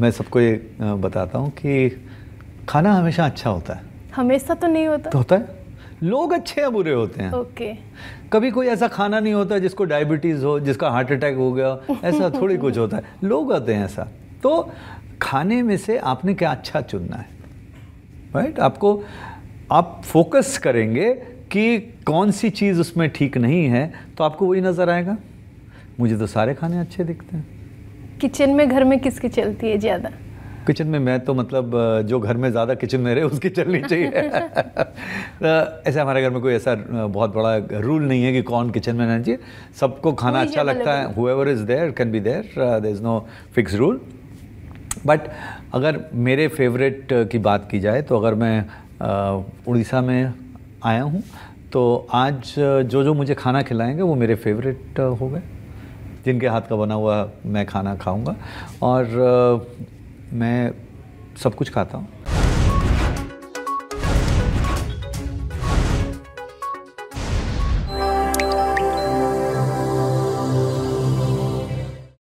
मैं सबको ये बताता हूँ कि खाना हमेशा अच्छा होता है हमेशा तो नहीं होता तो होता है लोग अच्छे या बुरे होते हैं ओके कभी कोई ऐसा खाना नहीं होता जिसको डायबिटीज़ हो जिसका हार्ट अटैक हो गया ऐसा थोड़ी कुछ होता है लोग आते हैं ऐसा तो खाने में से आपने क्या अच्छा चुनना है राइट आपको आप फोकस करेंगे कि कौन सी चीज़ उसमें ठीक नहीं है तो आपको वही नज़र आएगा मुझे तो सारे खाने अच्छे दिखते हैं किचन में घर में किसकी चलती है ज़्यादा किचन में मैं तो मतलब जो घर में ज़्यादा किचन में रहे उसकी चलनी चाहिए तो ऐसे हमारे घर में कोई ऐसा बहुत बड़ा रूल नहीं है कि कौन किचन में रहना चाहिए सबको खाना अच्छा लगता है however is there can be there there is no fix rule but अगर मेरे फेवरेट की बात की जाए तो अगर मैं उड़ीसा में आया हूँ तो आज जो जो मुझे खाना खिलाएंगे वो मेरे फेवरेट हो गए जिनके हाथ का बना हुआ मैं खाना खाऊँगा और मैं सब कुछ खाता हूँ